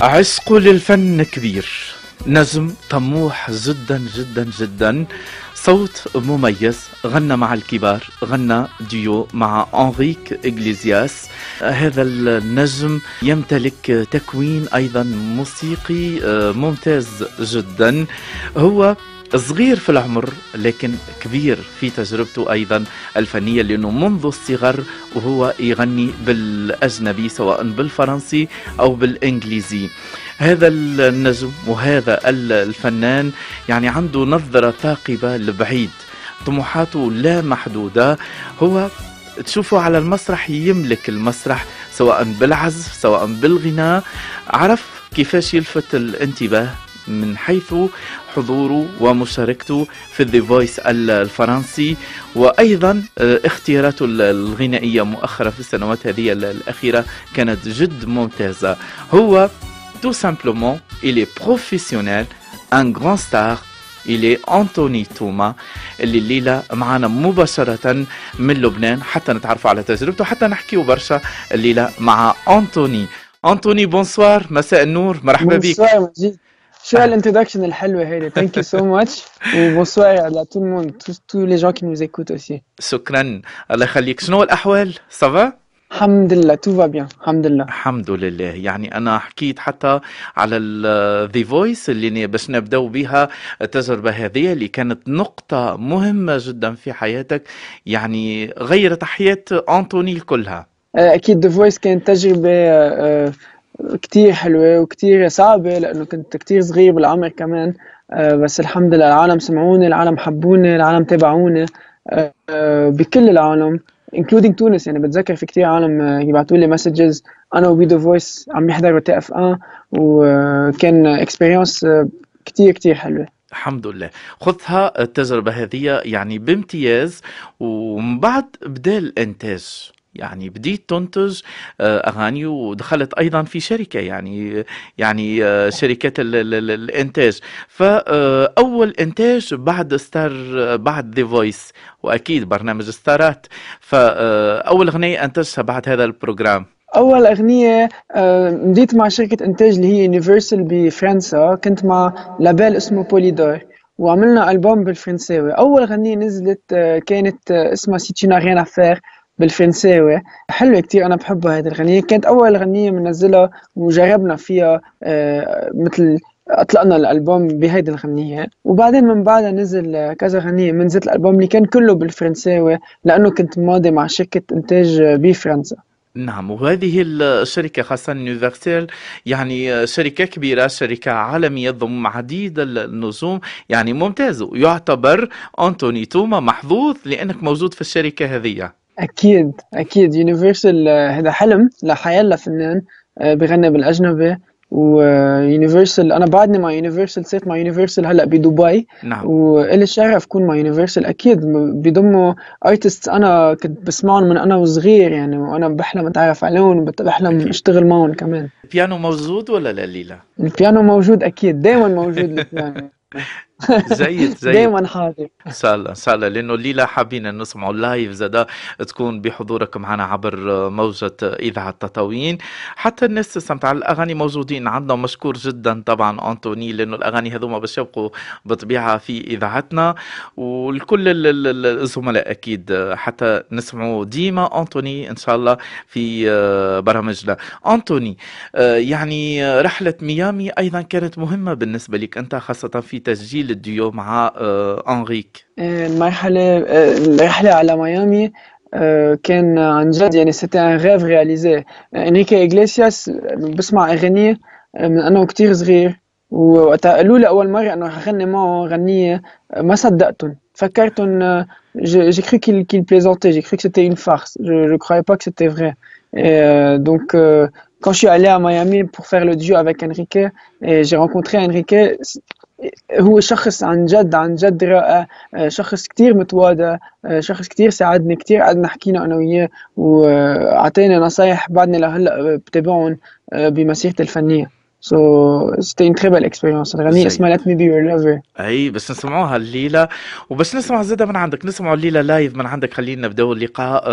عشق للفن كبير نجم طموح جدا جدا جدا صوت مميز غنى مع الكبار غنى ديو مع أنريك إغليزياس هذا النجم يمتلك تكوين أيضا موسيقي آه، ممتاز جدا هو صغير في العمر لكن كبير في تجربته أيضا الفنية لأنه منذ الصغر وهو يغني بالأجنبي سواء بالفرنسي أو بالإنجليزي هذا النجم وهذا الفنان يعني عنده نظرة ثاقبة لبعيد طموحاته لا محدودة هو تشوفه على المسرح يملك المسرح سواء بالعزف سواء بالغناء عرف كيفاش يلفت الانتباه من حيث حضوره ومشاركته في ذا فويس الفرنسي وايضا آه، اختياراته الغنائيه مؤخرا في السنوات هذه الاخيره كانت جد ممتازه هو تو سامبلومون il est professionnel un grand star إلي أنتوني توما اللي الليلة معنا مباشرة من لبنان حتى نتعرف على تجربته حتى نحكي برشا الليلة مع أنتوني أنتوني بونسوار مساء النور مرحبا بك بونسوار مجيد شو هالانتدكشن الحلوة هذه ثانك يو سو ماتش وبونسوار على tout le تو tous, tous les gens qui nous شكرا الله يخليك شنو الأحوال صافا الحمد لله تو بيان الحمد لله الحمد لله يعني انا حكيت حتى على ذا فويس اللي باش نبداو بها التجربه هذه اللي كانت نقطه مهمه جدا في حياتك يعني غيرت حياه انطوني كلها اكيد ذا فويس كانت تجربه آه، آه، كتير حلوة وكتير صعبة لأنه كنت كتير صغير بالعمر كمان آه، بس الحمد لله العالم سمعوني العالم حبوني العالم تابعوني آه، بكل العالم including تونس يعني بتذكر في كتير عالم آه، يبعثوا لي مسجز انا وبي ذا فويس عم يحضروا تي اف ان وكان اكسبيرينس كتير كتير حلوه الحمد لله خذها التجربه هذه يعني بامتياز ومن بعد بدا الانتاج يعني بديت تنتج آه، اغاني ودخلت ايضا في شركه يعني يعني آه، شركه الانتاج فاول آه، انتاج بعد ستار بعد ذا فويس واكيد برنامج ستارات فاول اغنيه انتجتها بعد هذا البروجرام اول اغنيه بديت مع شركه انتاج اللي هي يونيفرسال بفرنسا كنت مع لابيل اسمه بوليدور وعملنا البوم بالفرنساوي اول غنيه نزلت كانت اسمها سيتي نا ريان افير بالفرنساوي حلوه كثير انا بحبها هذه الغنيه كانت اول غنيه منزلها وجربنا فيها آه، مثل اطلقنا الالبوم بهيدي الغنيه وبعدين من بعدها نزل كذا غنيه من زيت الالبوم اللي كان كله بالفرنساوي لانه كنت ماضي مع شركه انتاج بفرنسا نعم وهذه الشركة خاصة يونيفرسال يعني شركة كبيرة شركة عالمية تضم عديد النجوم يعني ممتاز ويعتبر أنتوني توما محظوظ لأنك موجود في الشركة هذه اكيد اكيد يونيفرسال آه، هذا حلم لحياة فنان آه، بغني بالاجنبي ويونيفرسال آه، انا بعدني مع يونيفرسال صرت مع يونيفرسال هلا بدبي نعم والي الشرف كون مع يونيفرسال اكيد بيضموا ارتست انا كنت بسمعهم من انا وصغير يعني وانا بحلم اتعرف عليهم بحلم اشتغل معهم كمان البيانو موجود ولا لا ليلى؟ البيانو موجود اكيد دائما موجود البيانو زيد زيد دائما حاضر ان شاء الله ان شاء الله لانه الليله حابين نسمعوا اللايف زادا تكون بحضورك معنا عبر موجه اذاعه تطاوين حتى الناس تستمتع الاغاني موجودين عندنا مشكور جدا طبعا انطوني لانه الاغاني هذوما باش يبقوا بطبيعه في اذاعتنا والكل الزملاء اكيد حتى نسمعوا ديما انطوني ان شاء الله في برامجنا انطوني آه، يعني رحله ميامي ايضا كانت مهمه بالنسبه لك انت خاصه في تسجيل duo مع انريك المرحله الرحله على ميامي كان عن جد يعني سيتي ان غيف رياليزي انريكي اغليسياس بسمع اغنيه من انا وكتير صغير ووقتها قالوا لي اول مره انه رح غني معه غنيه ما صدقتهم فكرتهم j'ai cru qu'il qu'il plaisantait j'ai cru que c'était une farce je ne croyais pas que c'était vrai et euh, donc euh, quand je suis allé à Miami pour faire le duo avec Enrique et j'ai rencontré Enrique هو شخص عن جد عن جد رائع آه، شخص كتير متواضع آه، شخص كتير ساعدني كتير قعدنا حكينا انا وياه واعطينا نصايح بعدني لهلا بتابعهم آه، بمسيرتي الفنيه سو c'était une très الغنية اسمها ليت مي بي يور ليفر اي بس نسمعوها الليلة وبس نسمع زادة من عندك نسمعوا الليلة لايف من عندك خلينا نبدا اللقاء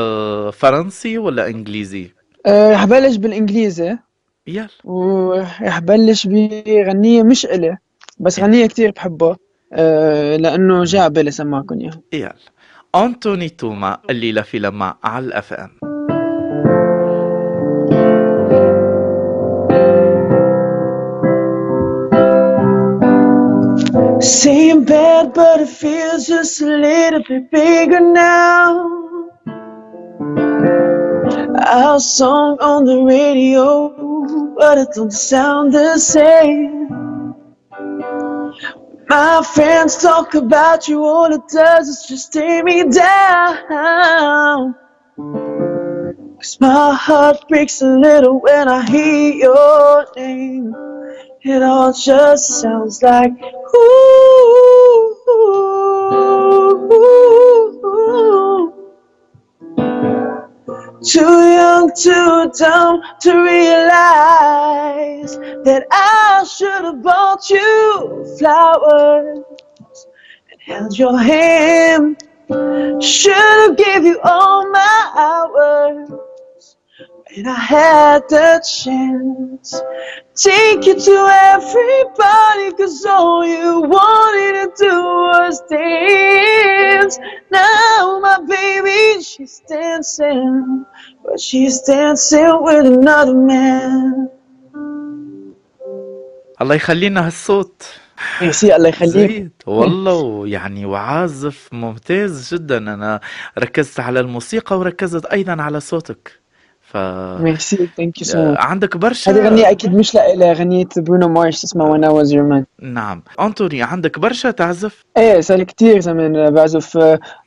فرنسي ولا انجليزي؟ رح بلش بالانجليزي يلا ورح بلش بغنية مش إلي بس غنيه كثير بحبه أه لانه جابه سماكم اياها يلا انتوني توما الليله في لما على الاف ام Same bed, but it feels just a little bit bigger now. Our song on the radio, but it don't sound the same. My friends talk about you, all it does is just tear me down. Cause my heart breaks a little when I hear your name. It all just sounds like ooh. ooh, ooh. To young, too dumb to realize that I should have bought you flowers and held your hand. Should have gave you all my hours And I had the chance Take you to everybody Cause all you wanted to do was dance Now my baby, she's dancing But she's dancing with another man الله يخلينا هالصوت ميرسي الله يخليك والله يعني وعازف ممتاز جدا انا ركزت على الموسيقى وركزت ايضا على صوتك ف ميرسي ثانك يو سو عندك برشا هذه غنية اكيد مش لا غنية برونو مارس اسمها وانا واز يور مان نعم انتوني عندك برشا تعزف؟ ايه صار كثير زمان بعزف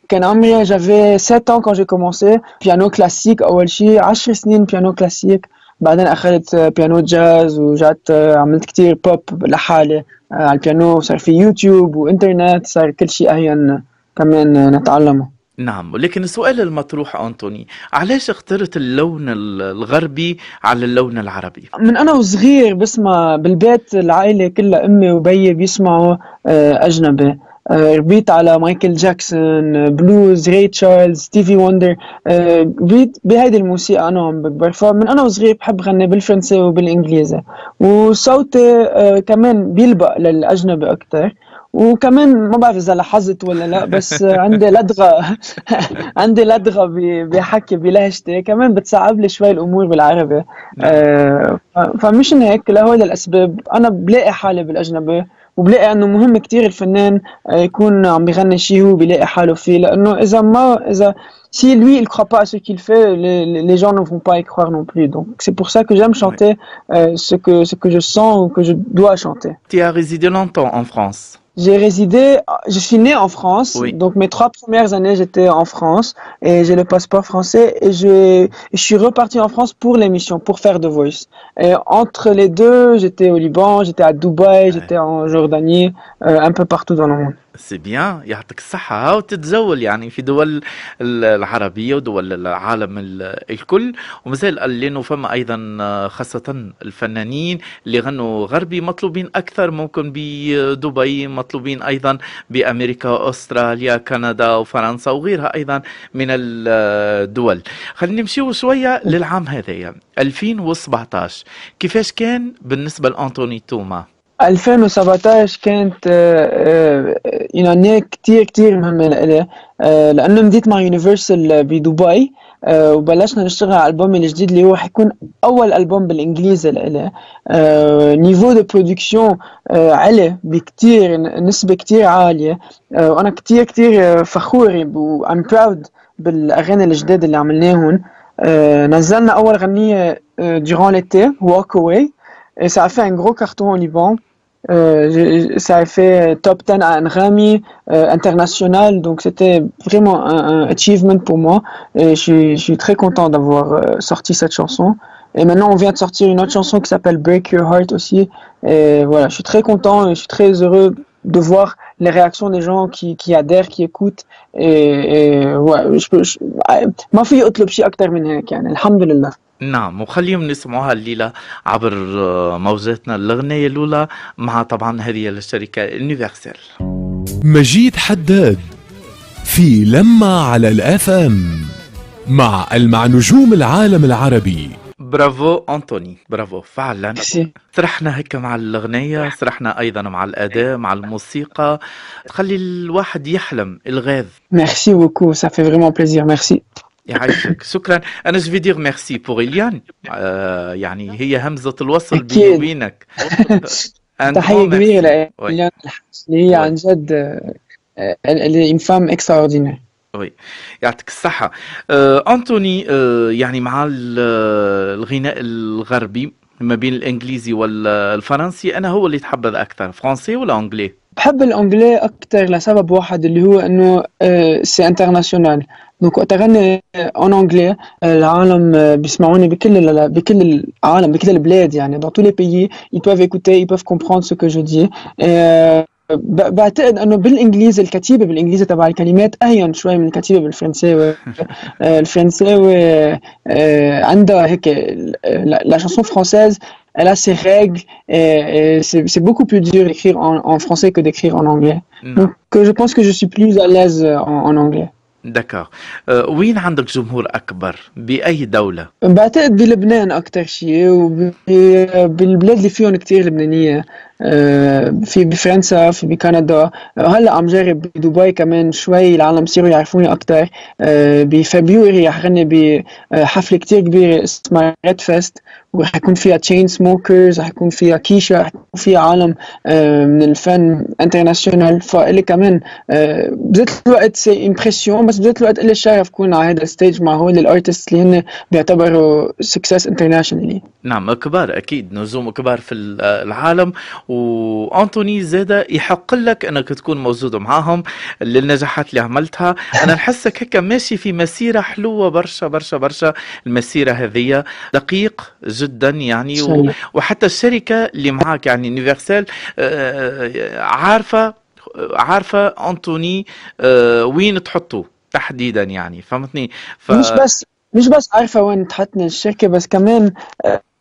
كان عمري جافي 7 ans quand j'ai commencé بيانو كلاسيك اول شيء 10 سنين بيانو كلاسيك بعدين اخذت بيانو euh, جاز وجات euh، عملت كثير بوب لحالي آه، على البيانو صار في يوتيوب وانترنت صار كل شيء اهين كمان نتعلمه نعم ولكن السؤال المطروح أنطوني علاش اخترت اللون الغربي على اللون العربي؟ من أنا وصغير بسمع بالبيت العائلة كلها أمي وبي بيسمعوا آه، أجنبي آه، ربيت على مايكل جاكسون بلوز ري تشارلز ستيفي وندر آه، ربيت بهيدي الموسيقى انا وعم بكبر فمن انا وصغير بحب غني بالفرنسي وبالانجليزي وصوتي كمان بيلبق للاجنبي اكثر وكمان ما بعرف اذا لاحظت ولا لا بس عندي لدغه عندي لدغه بحكي بلهجتي كمان بتصعب لي شوي الامور بالعربي فمش هيك لهول الاسباب انا بلاقي حالي بالاجنبي وبلاقي انه مهم كتير الفنان يكون عم بغني شيء هو بلاقي حاله فيه لانه اذا ما اذا si lui il croit pas à ce qu'il fait, les, les, gens ne vont pas y croire non plus. Donc c'est pour ça que j'aime chanter ouais. euh, ce que ce que je sens ou que je dois chanter. Tu as résidé longtemps en France. J'ai résidé, je suis né en France, donc mes trois premières années j'étais en France et j'ai le passeport français et je, je suis reparti en France pour l'émission, pour faire The Voice. Et entre les deux, j'étais au Liban, j'étais à Dubaï, j'étais en Jordanie, euh, un peu partout dans le monde. سي بيان يعطيك الصحة هاو تتزول يعني في دول العربية ودول العالم الكل ومازال لأنه فما أيضا خاصة الفنانين اللي غنوا غربي مطلوبين أكثر ممكن بدبي مطلوبين أيضا بأمريكا أستراليا كندا وفرنسا وغيرها أيضا من الدول خلينا نمشيو شوية للعام هذايا 2017 كيفاش كان بالنسبة لأنتوني توما 2017 كانت اون آه، اني آه، كتير كتير مهمه لإلي آه، لانه مديت مع يونيفرسال بدبي وبلشنا نشتغل على البومي الجديد اللي هو حيكون اول البوم بالانجليزي لإلي نيفو دو برودكسيون عالي بكتير نسبه كتير عاليه وانا كتير كتير فخور وام براود بالاغاني الجداد اللي عملناهم نزلنا اول غنيه دوران ليتي ووك اواي Et ça a fait un gros carton au Liban. Euh, ça a fait euh, top 10 à Anrami euh, international, donc c'était vraiment un, achievement pour moi et je, je suis très content d'avoir euh, sorti cette chanson. Et maintenant, on vient de sortir une autre chanson qui s'appelle Break Your Heart aussi. Et voilà, je suis très content et je suis très heureux de voir les réactions des gens qui, qui adhèrent, qui écoutent. Et, et voilà, je peux. Ah, ma fille, Alhamdulillah. نعم وخليهم نسمعوها الليلة عبر آه، موجاتنا الأغنية الأولى مع طبعا هذه الشركة انيفيرسيل مجيد حداد في لما على ام مع المع نجوم العالم العربي برافو انطوني برافو فعلا سرحنا هيك مع الاغنيه سرحنا ايضا مع الاداء مع الموسيقى تخلي الواحد يحلم الغاز ميرسي بوكو سا في فريمون بليزير ميرسي يعيشك شكرا انا جو دير ميرسي بور اليان آه يعني هي همزه الوصل بيني وبينك تحيه كبيره اليان اللي هي عن جد اون فام اكستراوردينير وي يعطيك الصحة آه، أنتوني آه، يعني مع الغناء الغربي ما بين الإنجليزي والفرنسي أنا هو اللي تحبذ أكثر فرنسي ولا أنجلي؟ بحب الأنجلي أكثر لسبب واحد اللي هو أنه سي آه، انترناسيونال donc en anglais l'anglais bismarone bikel l'anglais bikel bleu dis-je dans tous les pays ils peuvent écouter ils peuvent comprendre ce que je dis bah bah je pense que non en anglais c'est écrité en anglais c'est à part les mots un peu moins écrité Le français français ou under la chanson française elle a ses règles et c'est beaucoup plus dur d'écrire en français que d'écrire en anglais mm. donc je pense que je suis plus à l'aise euh, en anglais دكار أه euh, وين عندك جمهور اكبر باي دوله بعتقد بلبنان اكثر شيء وبالبلاد اللي فيهم كثير لبنانيه أه في بفرنسا في بكندا هلا عم جرب بدبي كمان شوي العالم صاروا يعرفوني اكثر أه رح غني بحفله كثير كبيره اسمها ريد فيست وحيكون فيها تشين سموكرز حيكون فيها كيشا حيكون فيها عالم آه، من الفن انترناشونال فالي كمان آه، بذات الوقت سي امبرسيون بس بذات الوقت الي الشرف كون على هذا الستيج مع هول الارتست اللي هن بيعتبروا سكسس انترناشونالي نعم كبار اكيد نجوم كبار في العالم وانتوني زاده يحق لك انك تكون موجود معاهم للنجاحات اللي عملتها انا نحسك هكا ماشي في مسيره حلوه برشا برشا برشا المسيره هذه دقيق جدا جدا يعني و... وحتى الشركه اللي معاك يعني يونيفرسال آه، آه، عارفه عارفه انتوني آه، وين تحطه تحديدا يعني فهمتني ف... مش بس مش بس عارفه وين تحطنا الشركه بس كمان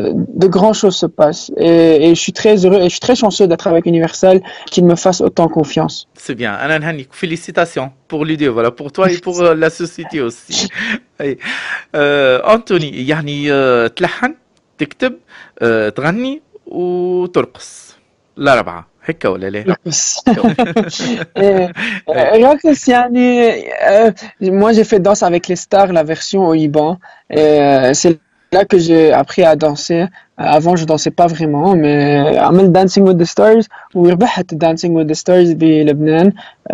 de grandes choses se passent. Et, je suis très heureux et je suis très chanceux d'être avec Universal, qu'il me fasse autant confiance. C'est bien. Alan félicitations pour l'idée, voilà, pour toi et pour euh, la société aussi. euh, Anthony, يعني تلحن تكتب تغني وترقص لا ربعه هيك ولا ليه؟ يعني moi j'ai fait danse avec les stars la version au Liban euh, c'est là que j'ai appris à danser. Euh, avant, je dansais pas vraiment, mais euh, Dancing with the Stars Dancing with the Stars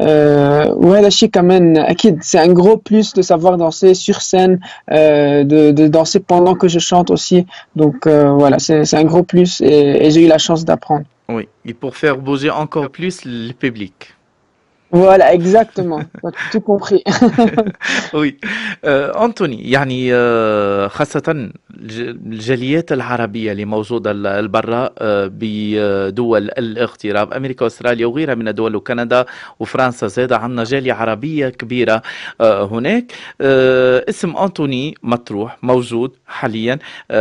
euh, c'est un gros plus de savoir danser sur scène, de, de danser pendant que je chante aussi. Donc voilà, c'est un gros plus et, j'ai eu la chance d'apprendre. Oui, et pour faire bouger encore plus le public. Voilà, exactement. tout compris. oui. أنتوني euh, يعني euh, خاصة الجاليات العربية اللي موجودة البرا آه، بدول الاغتراب أمريكا وأستراليا وغيرها من الدول وكندا وفرنسا زادة عندنا جالية عربية كبيرة آه، هناك آه، اسم أنتوني مطروح موجود حاليا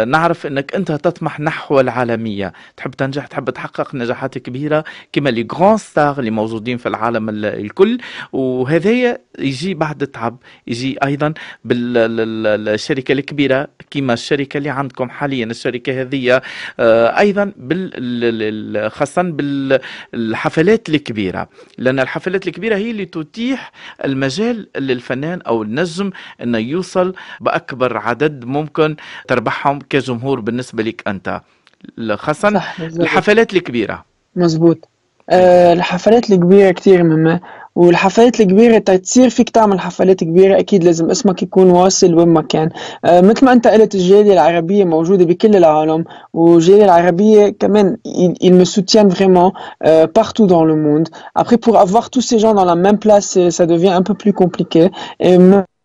نعرف أنك أنت تطمح نحو العالمية تحب تنجح تحب تحقق نجاحات كبيرة كما لي ستار اللي موجودين في العالم الكل وهذايا يجي بعد تعب يجي ايضا بالشركه الكبيره كما الشركه اللي عندكم حاليا الشركه هذه آه، ايضا بال خاصه بالحفلات الكبيره لان الحفلات الكبيره هي اللي تتيح المجال للفنان او النجم انه يوصل باكبر عدد ممكن تربحهم كجمهور بالنسبه لك انت خاصه الحفلات الكبيره مزبوط آه، الحفلات الكبيره كتير مهمه والحفلات الكبيره تصير فيك تعمل حفلات كبيره اكيد لازم اسمك يكون واصل وين ما كان آه مثل ما انت قلت الجاليه العربيه موجوده بكل العالم والجاليه العربيه كمان إل me سوتيان vraiment euh, partout dans le monde après pour avoir tous ces gens dans la même place euh، ça devient un peu plus compliqué et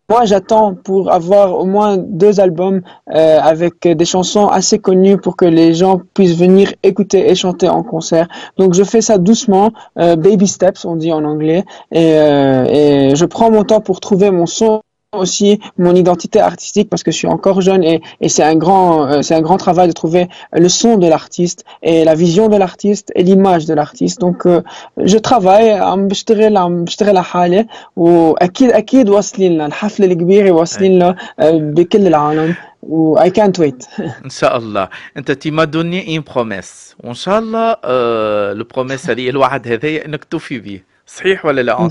Moi, j'attends pour avoir au moins deux albums euh, avec des chansons assez connues pour que les gens puissent venir écouter et chanter en concert. Donc, je fais ça doucement, euh, baby steps, on dit en anglais, et, euh, et je prends mon temps pour trouver mon son aussi mon identité artistique parce que je suis encore jeune et, et c'est un grand euh, c'est un grand travail de trouver le son de l'artiste et la vision de l'artiste et l'image de l'artiste donc euh, je travaille عم بشتغل عم akid بكل العالم euh, I can't wait. Inch'Allah. Tu m'as donné une promesse. Inch'Allah, promesse, انك توفي صحيح ولا لا؟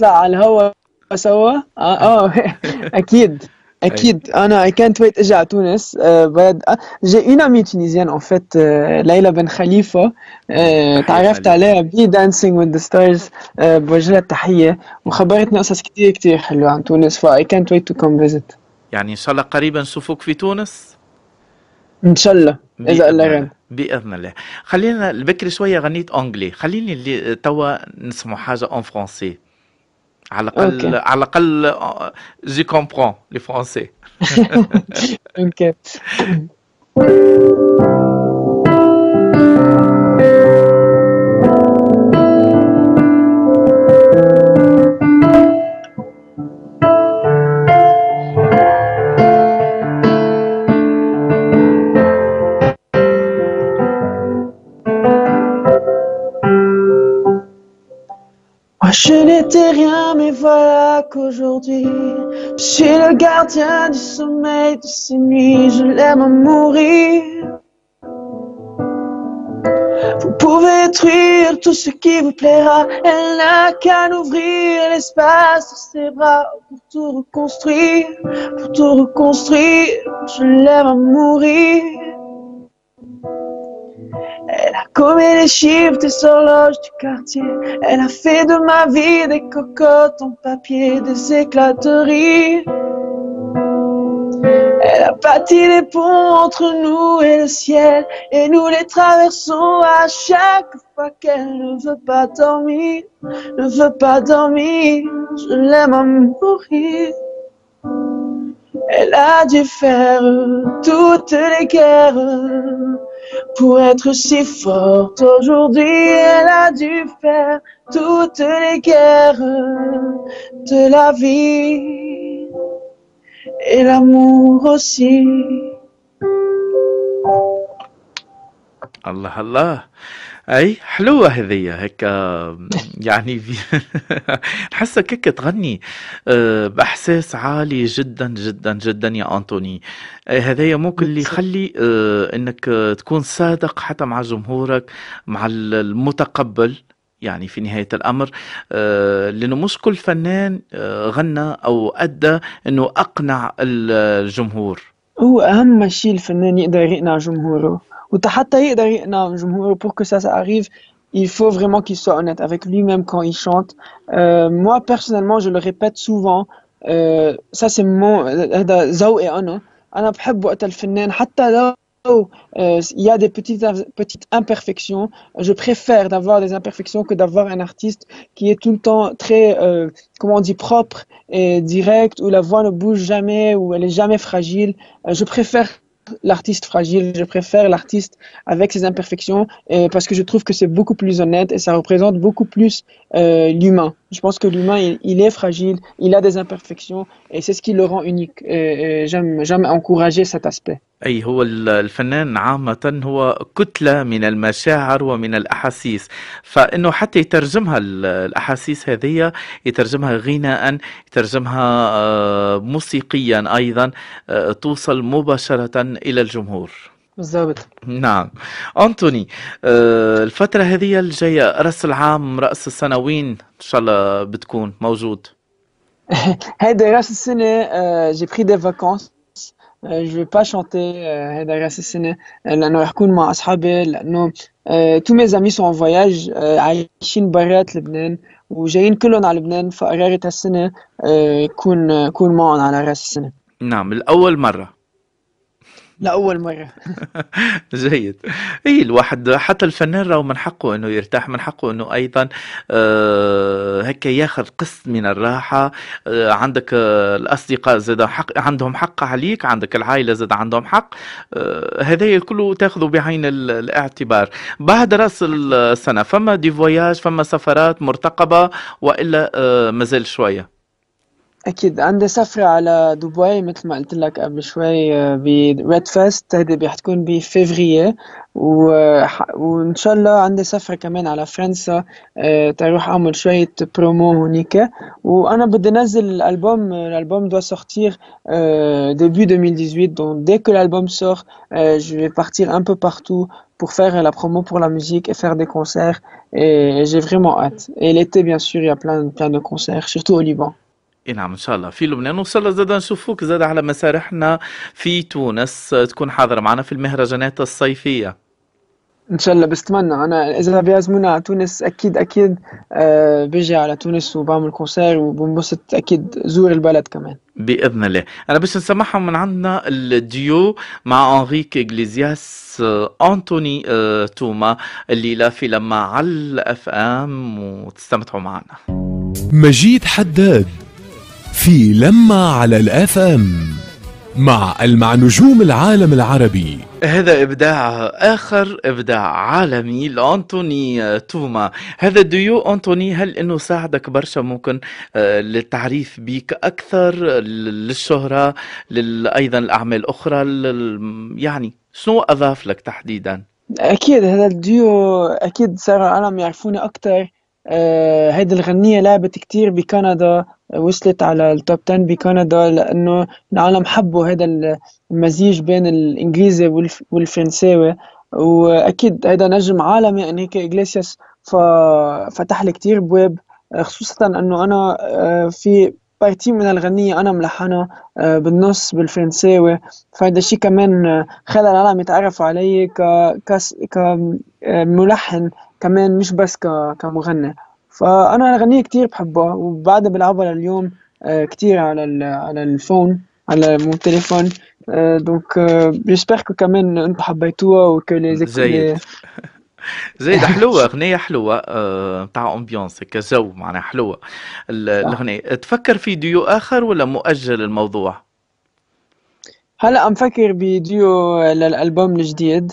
على الهواء سوا اه اه اكيد اكيد انا اي كانت ويت اجي على تونس آه، بلد آه، جي اون امي تونيزيان اون فيت ليلى آه، بن خليفه تعرفت عليها بي دانسينج وذ ذا ستارز بوجه لها التحيه وخبرتني قصص كثير كثير حلوه عن تونس اي كانت ويت تو كم فيزيت يعني ان شاء الله قريبا نشوفك في تونس ان شاء الله اذا الله ران باذن الله خلينا بكري شويه غنيت انجلي خليني اللي توا نسمع حاجه اون فرونسي À l'acal, euh, j'y je comprends le français. je n'étais rien, mais voilà qu'aujourd'hui, je suis le gardien du sommeil de ces nuits, je l'aime à mourir. Vous pouvez détruire tout ce qui vous plaira, elle n'a qu'à ouvrir l'espace de ses bras pour tout reconstruire, pour tout reconstruire, je l'aime à mourir. Comme les chiffres des horloges du quartier. Elle a fait de ma vie des cocottes en papier, des éclateries. Elle a bâti les ponts entre nous et le ciel, et nous les traversons à chaque fois qu'elle ne veut pas dormir, ne veut pas dormir, je l'aime à mourir. Elle a dû faire toutes les guerres, pour être si forte aujourd'hui, elle a dû faire toutes les guerres de la vie et l'amour aussi. Allah Allah. اي حلوه هذيا هيك يعني نحسها هيك تغني آه، باحساس عالي جدا جدا جدا يا انطوني آه، هذايا ممكن اللي يخلي آه، انك تكون صادق حتى مع جمهورك مع المتقبل يعني في نهاية الأمر لأنه مش كل فنان غنى أو أدى أنه أقنع الجمهور هو أهم شيء الفنان يقدر يقنع جمهوره pour que ça, ça arrive il faut vraiment qu'il soit honnête avec lui-même quand il chante euh, moi personnellement je le répète souvent euh, ça c'est mon euh, il y a des petites, petites imperfections. Je préfère d'avoir des imperfections que d'avoir un artiste qui est tout le temps très, comment on dit, propre et direct, où la voix ne bouge jamais, où elle est jamais fragile. je préfère l'artiste fragile, je préfère l'artiste avec ses imperfections euh, parce que je trouve que c'est beaucoup plus honnête et ça représente beaucoup plus euh, l'humain. Je pense que l'humain, il, il, est fragile, il a des imperfections et c'est ce qui le rend unique. J'aime encourager cet aspect. أي هو الفنان عامة هو كتلة من المشاعر ومن الأحاسيس فإنه حتى يترجمها الأحاسيس هذه يترجمها غناء يترجمها آه، موسيقيا أيضا آه، توصل مباشرة إلى الجمهور بالضبط نعم أنتوني آه الفترة هذه الجاية رأس العام رأس السنوين إن شاء الله بتكون موجود هذا رأس السنة جي بري دي فاكونس جو vais pas chanter آه، راس السنة آه، لأنه راح أكون مع أصحابي لأنه تو ميز أمي سون فواياج عايشين برات لبنان وجايين كلهم على لبنان فقررت هالسنة آه، كون كون معهم على راس السنة نعم الأول مرة لأول مرة جيد اي الواحد حتى الفنان راهو من حقه انه يرتاح من حقه انه ايضا آه هكا ياخذ قسط من الراحة آه عندك آه الاصدقاء زاد حق عندهم حق عليك عندك العائلة زاد عندهم حق آه هذا كله تاخذه بعين الاعتبار بعد راس السنة فما دي فواياج فما سفرات مرتقبة والا آه مازال شوية اكيد عندي سفرة على دبي مثل ما قلت لك قبل شوي بريد فيست هيدي رح تكون بفيفريي وح- وان شاء الله عندي سفرة كمان على فرنسا آه، تروح اعمل شوية برومو هونيك وانا بدي انزل doit sortir début 2018 donc dès que l'album sort je vais partir un peu partout pour faire la promo pour la musique et faire des concerts et j'ai vraiment hâte et l'été bien sûr il y a plein de concerts surtout au Liban اي نعم ان شاء الله في لبنان وان شاء الله زاد نشوفوك زاد على مسارحنا في تونس تكون حاضر معنا في المهرجانات الصيفيه ان شاء الله بستمنى انا اذا بيعزمونا على تونس اكيد اكيد آه، بيجي على تونس وبعمل كونسير وبنبسط اكيد زور البلد كمان باذن الله انا باش نسمحهم من عندنا الديو مع انريك اغليزياس آه، انتوني آه، توما الليله في لما على الاف ام وتستمتعوا معنا مجيد حداد في لما على الاف ام مع ألمع نجوم العالم العربي هذا إبداع آخر إبداع عالمي لأنتوني توما هذا الديو أنتوني هل أنه ساعدك برشا ممكن آه، للتعريف بيك أكثر للشهرة أيضا الأعمال الأخرى يعني شنو أضاف لك تحديدا؟ أكيد هذا الديو أكيد صار العالم يعرفوني أكثر آه، هيدي الغنية لعبت كتير بكندا آه، وصلت على التوب 10 بكندا لأنه العالم حبوا هذا المزيج بين الإنجليزي والفرنساوي وأكيد هذا نجم عالمي أنيكا إغليسياس ففتح لي كتير بواب آه، خصوصا أنه أنا في بارتي من الغنية أنا ملحنة بالنص بالفرنساوي فهذا الشيء كمان خلى العالم يتعرفوا علي كملحن كمان مش بس كمغني فانا الاغنيه كتير بحبها وبعدها بلعبها لليوم آه، كتير على على الفون على مو تليفون دونك جيسبر كو كمان انتم حبيتوها وكو لي زيد حلوة أغنية حلوة نتاع آه، أمبيونس كجو جو معناها حلوة الأغنية تفكر في ديو آخر ولا مؤجل الموضوع؟ هلا عم فكر بديو للألبوم الجديد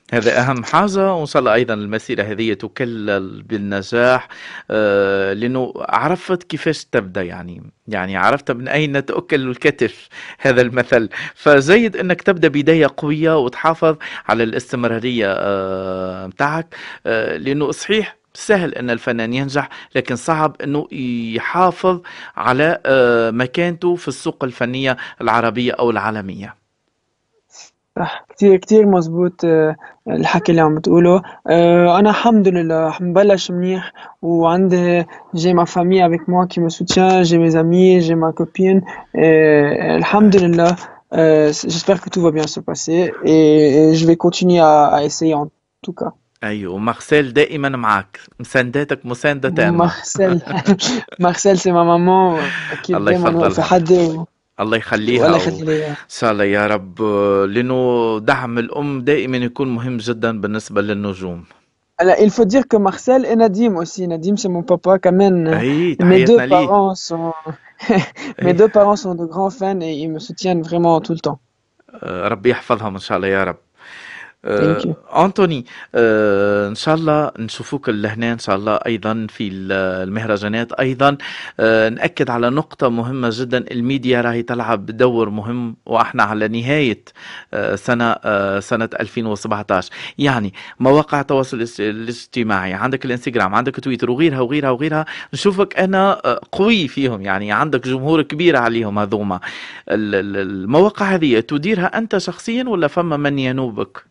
هذا أهم حاجة وإن شاء الله أيضا المسيرة هذه تكلل بالنجاح آه لأنه عرفت كيفاش تبدأ يعني يعني عرفت من أين تؤكل الكتف هذا المثل فجيد أنك تبدأ بداية قوية وتحافظ على الاستمرارية آه متاعك آه لأنه صحيح سهل ان الفنان ينجح لكن صعب انه يحافظ على آه، مكانته في السوق الفنيه العربيه او العالميه C'est très, ce j'ai ma famille avec moi qui me soutient, j'ai mes amis, j'ai ma copine. j'espère que tout va bien se passer et je vais continuer à essayer en tout cas. Marcel Marcel, c'est ma maman qui est ma الله يخليها الله يخليها يا رب لانه دعم الام دائما يكون مهم جدا بالنسبه للنجوم الا il faut dire que Marcel et Nadim aussi. Nadim, c'est mon papa quand même. mes deux parents sont, mes deux parents sont de grands fans et ils me soutiennent vraiment tout le temps. ربي يحفظهم ان شاء الله يا رب آه، انتوني آه ان شاء الله نشوفوك لهنا ان شاء الله ايضا في المهرجانات ايضا آه ناكد على نقطه مهمه جدا الميديا راهي تلعب دور مهم واحنا على نهايه آه سنه آه سنه 2017 يعني مواقع التواصل الاجتماعي عندك الانستغرام عندك تويتر وغيرها وغيرها وغيرها نشوفك انا آه، قوي فيهم يعني عندك جمهور كبير عليهم هذوما المواقع هذه تديرها انت شخصيا ولا فما من ينوبك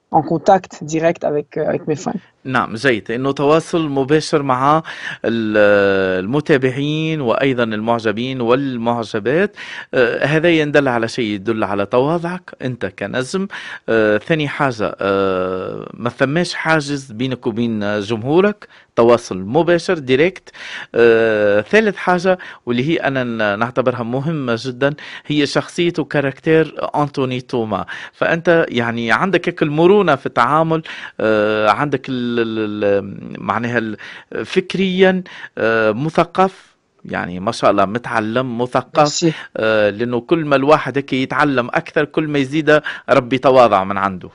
en contact direct avec euh, avec mes fans نعم جيد انه تواصل مباشر مع المتابعين وايضا المعجبين والمعجبات آه هذا يدل على شيء يدل على تواضعك انت كنجم آه ثاني حاجه آه ما ثماش حاجز بينك وبين جمهورك تواصل مباشر ديريكت آه، ثالث حاجة واللي هي أنا نعتبرها مهمة جدا هي شخصية وكاركتير أنتوني توما فأنت يعني عندك هيك المرونة في التعامل آه، عندك ال ال معناها فكريا آه، مثقف يعني ما شاء الله متعلم مثقف آه لانه كل ما الواحد هيك يتعلم اكثر كل ما يزيد ربي تواضع من عنده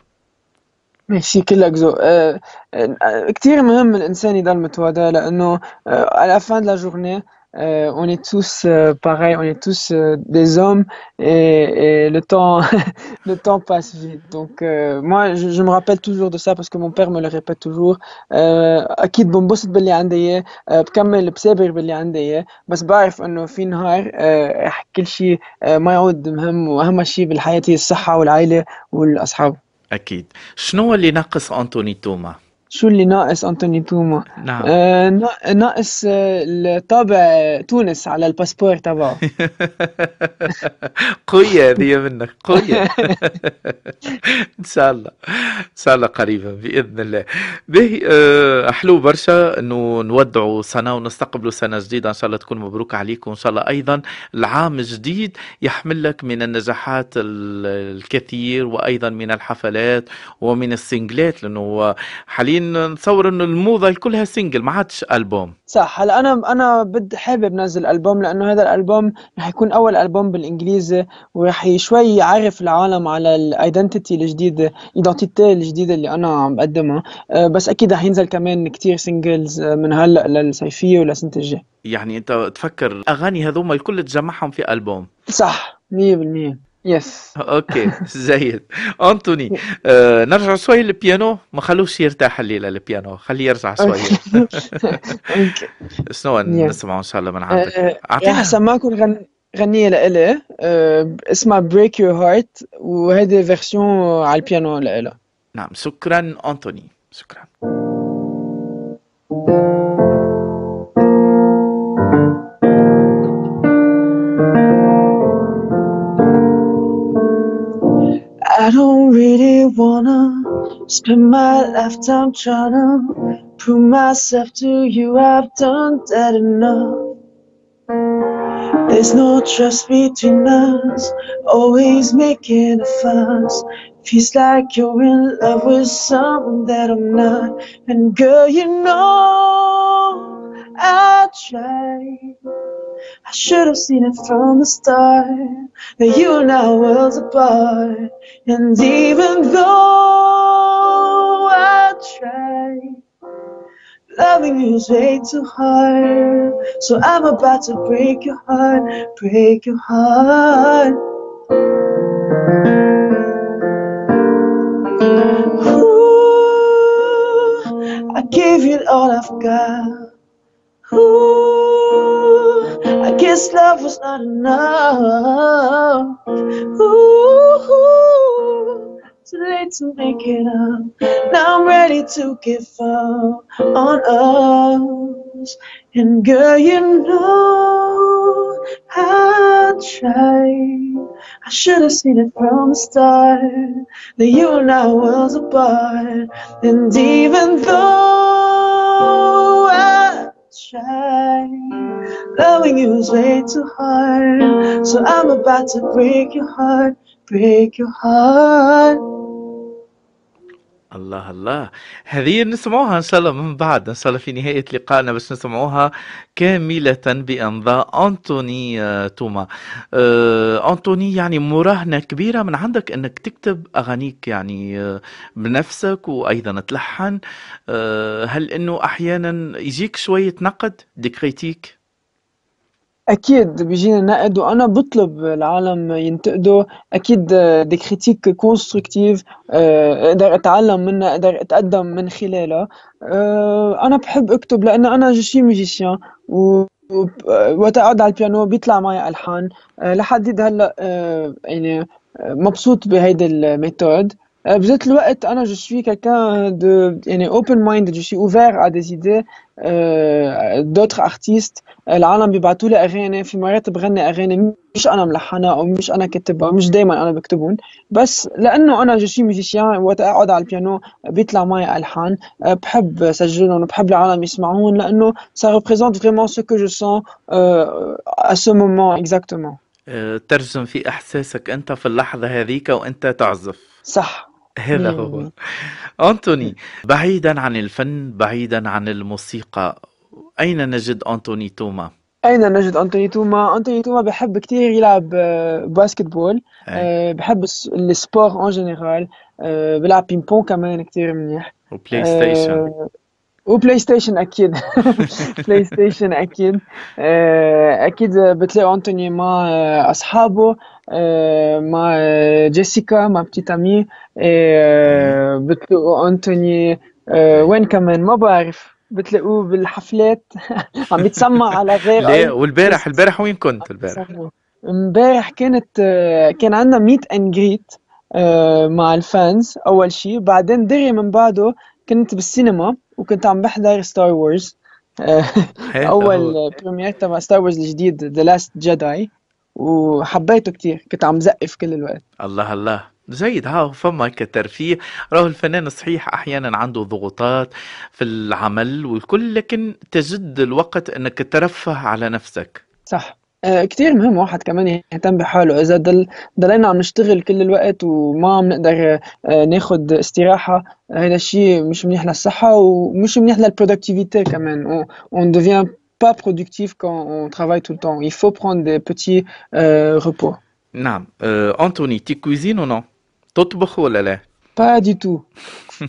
ماشي كلك ذوق آه، كتير مهم الانسان يضل متواضع لانه على la fin de la journée euh, on est tous euh, pareils, on est tous euh, des hommes et, et le temps le temps passe vite. Donc euh, moi je, je me rappelle toujours de ça parce que mon père me le répète toujours. أكيد بنبسط باللي عندي بكمل بسابر باللي عندي بس بعرف إنه في نهار كل شيء ما يعود مهم وأهم شيء بالحياة هي الصحة والعائلة والأصحاب. اكيد شنو اللي ناقص انتوني توما شو اللي ناقص انتوني توما نعم آه ناقص آه، الطابع آه، تونس على الباسبور تبعه قوية هذه منك قوية ان شاء الله ان شاء الله قريبا باذن الله به آه، حلو برشا انه نودعوا سنة ونستقبلوا سنة جديدة ان شاء الله تكون مبروكة عليك وان شاء الله ايضا العام الجديد يحمل لك من النجاحات الكثير وايضا من الحفلات ومن السنجلات لانه حاليا حاليا نصور انه الموضه كلها سنجل ما عادش البوم صح هلا انا انا بد حابب نزل البوم لانه هذا الالبوم رح يكون اول البوم بالانجليزي ورح شوي يعرف العالم على الايدنتيتي الجديده الايدنتيتي الجديده اللي انا عم بقدمها أه، بس اكيد رح ينزل كمان كتير سنجلز أه، من هلا للصيفيه ولسنه الجاي يعني انت تفكر اغاني هذوما الكل تجمعهم في البوم صح 100% يس اوكي زيد انتوني آه، نرجع شوي للبيانو ما خلوش يرتاح الليله البيانو خليه يرجع شوي شنو نسمع ان شاء الله من عندك آه، اعطينا يعني سماكم غنية لإلي آه، اسمها بريك يور هارت وهذه فيرسيون على البيانو لإلها نعم شكرا أنتوني شكرا I don't really wanna spend my lifetime trying to prove myself to you. I've done that enough. There's no trust between us, always making a fuss. Feels like you're in love with something that I'm not. And girl, you know I tried should have seen it from the start that you and I worlds apart. And even though I tried, loving you is way too hard. So I'm about to break your heart, break your heart. Ooh, I gave you all I've got. Ooh, this love was not enough. Ooh, late to make it up. Now I'm ready to give up on us. And girl, you know I tried. I should have seen it from the start that you and I was apart. And even though I tried. Loving you is way too hard. So I'm about to break your heart, break your heart. الله الله هذه نسمعوها ان شاء الله من بعد ان شاء الله في نهايه لقائنا باش نسمعوها كامله بامضاء انتوني آه، توما آه انتوني يعني مراهنه كبيره من عندك انك تكتب اغانيك يعني آه، بنفسك وايضا تلحن آه هل انه احيانا يجيك شويه نقد ديكريتيك اكيد بيجينا نقد وانا بطلب العالم ينتقدوا اكيد دي كريتيك كونستركتيف اقدر اتعلم منها اقدر اتقدم من خلالها آه، انا بحب اكتب لانه انا شي ميجيسيان و وقت اقعد على البيانو بيطلع معي الحان آه، لحد هلا آه، يعني مبسوط بهيدي الميثود بذات الوقت انا جو سوي كاكان دو يعني اوبن je suis سوي اوفير على دي زيدي دوتر ارتيست العالم بيبعثوا لي اغاني في مرات بغني اغاني مش انا ملحنها او مش انا كاتبها مش دائما انا بكتبهم بس لانه انا جو سوي ميوزيسيان وقت اقعد على البيانو بيطلع معي الحان أه، بحب سجلهم وبحب العالم يسمعون لانه سا ريبريزونت فريمون سو كو جو سون ا سو مومون اكزاكتومون ترجم في احساسك انت في اللحظه هذيك وانت تعزف صح هذا هو أنتوني بعيدا عن الفن بعيدا عن الموسيقى أين نجد أنتوني توما؟ اين نجد انتوني توما انتوني توما بحب كثير يلعب آه، باسكت بول إيه. آه، بحب السبور اون آه، جينيرال بلعب بينج بون كمان كثير منيح وبلاي ستيشن وبلاي ستيشن اكيد بلاي ستيشن اكيد اكيد بتلاقي انتوني مع اصحابه Euh, ma euh, Jessica, ma petite amie, et euh, بتلاقوا mm-hmm. أنتوني euh, وين كمان ما بعرف بتلاقوه بالحفلات عم يتسمع على غير ليه والبارح البارح وين كنت البارح؟ امبارح كانت آه، كان عندنا ميت اند جريت مع الفانز اول شيء بعدين دغري من بعده كنت بالسينما وكنت عم بحضر ستار آه، وورز اول بريمير تبع ستار وورز الجديد ذا لاست جداي وحبيته كتير كنت عم زقف كل الوقت الله الله جيد ها فما كترفيه راهو الفنان صحيح احيانا عنده ضغوطات في العمل والكل لكن تجد الوقت انك ترفه على نفسك صح آه كتير مهم واحد كمان يهتم بحاله إذا دل ضلينا عم نشتغل كل الوقت وما عم نقدر ناخذ آه، ناخد استراحة هذا الشيء مش منيح للصحة ومش منيح للبرودكتيفيتي كمان اون ديفيان pas productif quand on travaille tout le temps. Il faut prendre des petits euh, repos. Non. Euh, Anthony, tu cuisines ou non Pas du tout.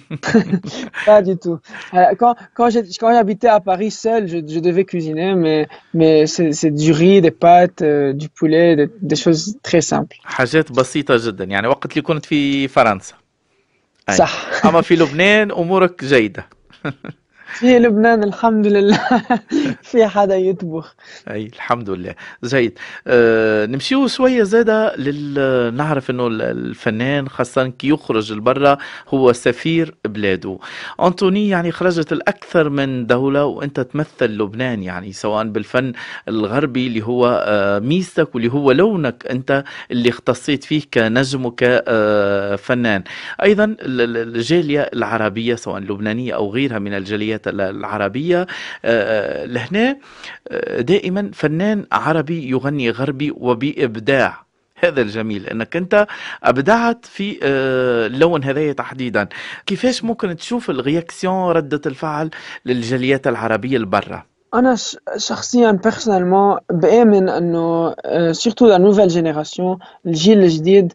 pas du tout. Euh, quand, quand j'habitais à Paris seul, je, devais cuisiner, mais, mais c'est du riz, des pâtes, du poulet, des, des, choses très simples. حاجات بسيطة جدا يعني وقت اللي كنت في فرنسا. صح. أما في لبنان أمورك جيدة. في لبنان الحمد لله في حدا يطبخ اي الحمد لله جيد أه نمشيو شويه زاده نعرف انه الفنان خاصه كي يخرج لبرا هو سفير بلاده انطوني يعني خرجت الاكثر من دوله وانت تمثل لبنان يعني سواء بالفن الغربي اللي هو آه، ميزتك واللي هو لونك انت اللي اختصيت فيه كنجم وكفنان آه، ايضا الجاليه العربيه سواء لبنانيه او غيرها من الجاليات العربية آه، آه، لهنا آه، دائما فنان عربي يغني غربي وبإبداع هذا الجميل انك انت ابدعت في اللون هذايا تحديدا كيفاش ممكن تشوف الرياكسيون رده الفعل للجاليات العربيه البرة انا شخصيا بيرسونيلمون بامن انه سورتو لا نوفيل جينيراسيون الجيل الجديد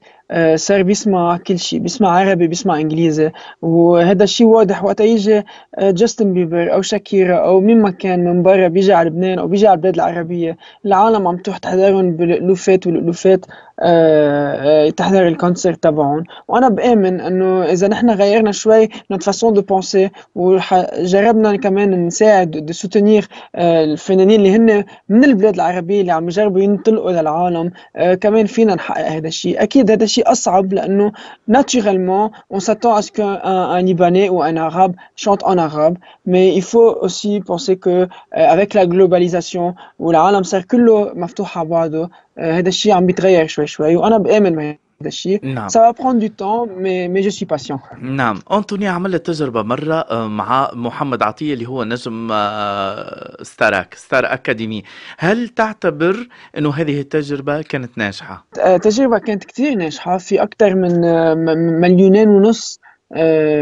صار آه، بيسمع كل شيء بيسمع عربي بيسمع انجليزي وهذا الشيء واضح وقت يجي آه، جاستن بيبر او شاكيرا او مين ما كان من برا بيجي على لبنان او بيجي على البلاد العربيه العالم عم تروح تحضرهم بالالوفات والالوفات آه، آه، تحضر الكونسرت تبعهم وانا بامن انه اذا نحن غيرنا شوي نوت فاسون دو بونسي وجربنا كمان نساعد دو سوتينير آه، الفنانين اللي هن من البلاد العربيه اللي عم يجربوا ينطلقوا للعالم كمان فينا نحقق هذا الشيء اكيد هذا الشيء اصعب لانه ناتشورالمون اون ساتو اسكو ان ليباني او ان عرب شانت ان عرب مي يفو اوسي بونسي كو افيك لا جلوباليزاسيون والعالم صار كله مفتوح على بعضه هذا الشيء عم بيتغير شوي شوي وانا بامن بهذا الشيء نعم سا برون دو تون مي مي جو سي باسيون نعم انتوني عملت تجربه مره آه، مع محمد عطيه اللي هو نجم ستاراك ستار اكاديمي هل تعتبر انه هذه التجربه كانت ناجحه التجربه euh، كانت كثير ناجحه في اكثر من آه، مليونين ونص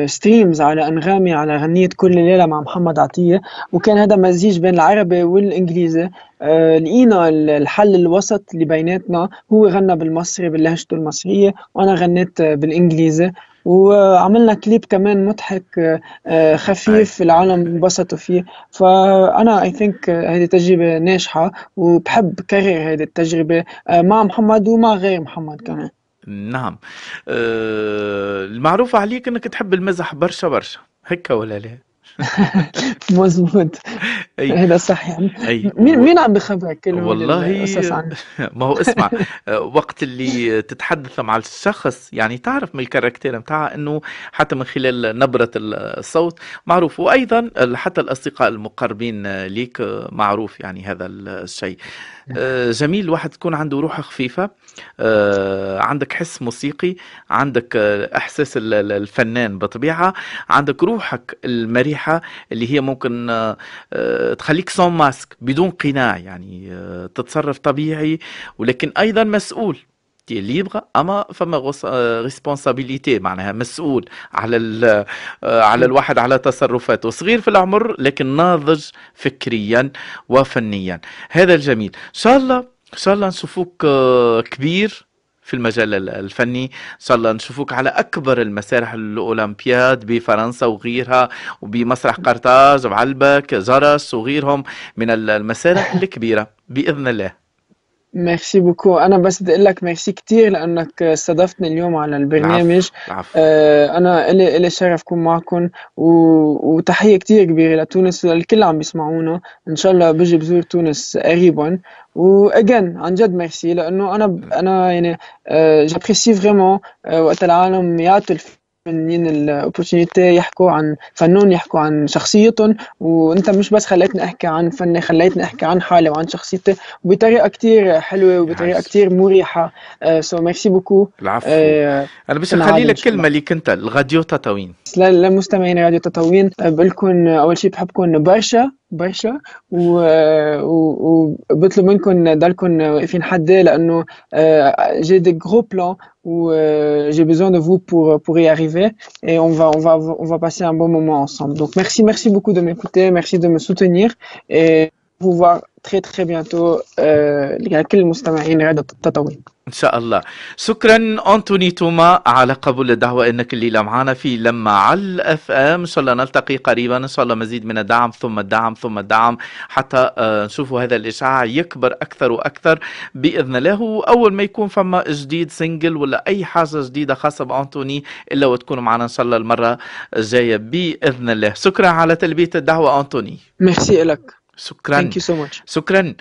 ستريمز آه، على انغامي على غنيه كل ليله مع محمد عطيه وكان هذا مزيج بين العربي والانجليزي آه، لقينا الحل الوسط اللي بيناتنا هو غنى بالمصري بلهجته المصريه وانا غنيت بالانجليزي وعملنا كليب كمان مضحك آه، خفيف العالم انبسطوا فيه فانا اي ثينك هذه تجربه ناجحه وبحب كرر هذه التجربه مع محمد ومع غير محمد كمان نعم أه، المعروف عليك انك تحب المزح برشا برشا هكا ولا لا مزبوط هذا إيه، صح يعني أي. مين مين عم بخبرك كلمه والله ما هو اسمع آه، وقت اللي تتحدث مع الشخص يعني تعرف من الكاركتير متاعها انه حتى من خلال نبره الصوت معروف وايضا حتى الاصدقاء المقربين ليك آه، معروف يعني هذا الشيء آه، جميل الواحد تكون عنده روح خفيفه عندك حس موسيقي عندك احساس الفنان بطبيعه عندك روحك المريحه الرائحه اللي هي ممكن آه، آه، تخليك سون ماسك بدون قناع يعني آه، تتصرف طبيعي ولكن ايضا مسؤول اللي يبغى اما فما ريسبونسابيليتي معناها مسؤول على على الواحد على تصرفاته صغير في العمر لكن ناضج فكريا وفنيا هذا الجميل ان شاء الله ان شاء الله نشوفوك كبير في المجال الفني ان شاء الله نشوفوك على اكبر المسارح الاولمبياد بفرنسا وغيرها وبمسرح قرطاج وعلبك جرس وغيرهم من المسارح الكبيره باذن الله ميرسي بوكو انا بس بدي اقول لك ميرسي كثير لانك استضفتني اليوم على البرنامج عف. آه، انا الي الي شرف كون معكم و... وتحيه كثير كبيره لتونس وللكل عم بيسمعونا ان شاء الله بجي بزور تونس قريبا واجين عن جد ميرسي لانه انا ب... انا يعني جابريسي فريمون وقت العالم يعطوا الفنانين الاوبورتونيتي يحكوا عن فنون يحكوا عن شخصيتهم وانت مش بس خليتني احكي عن فني خليتني احكي عن حالي وعن شخصيتي بطريقه كتير حلوه وبطريقه كتير مريحه سو ميرسي بوكو العفو آه انا بس خلي لك كلمه اللي انت الغاديو تطاوين للمستمعين راديو تطاوين آه، بقول لكم اول شيء بحبكم برشا j'ai des gros plans où j'ai besoin de vous pour pour y arriver et on va on va on va passer un bon moment ensemble. Donc merci merci beaucoup de m'écouter, merci de me soutenir et vous voir تري تري بيانتو آه، لكل المستمعين هذا التطوير ان شاء الله شكرا انتوني توما على قبول الدعوه انك الليله معنا في لما على الاف ام ان شاء الله نلتقي قريبا ان شاء الله مزيد من الدعم ثم الدعم ثم الدعم حتى آه، نشوفوا هذا الاشعاع يكبر اكثر واكثر باذن الله اول ما يكون فما جديد سنجل ولا اي حاجه جديده خاصه بانتوني الا وتكون معنا ان شاء الله المره الجايه باذن الله شكرا على تلبيه الدعوه انتوني ميرسي لك शुक्रन thank you so much शुक्रन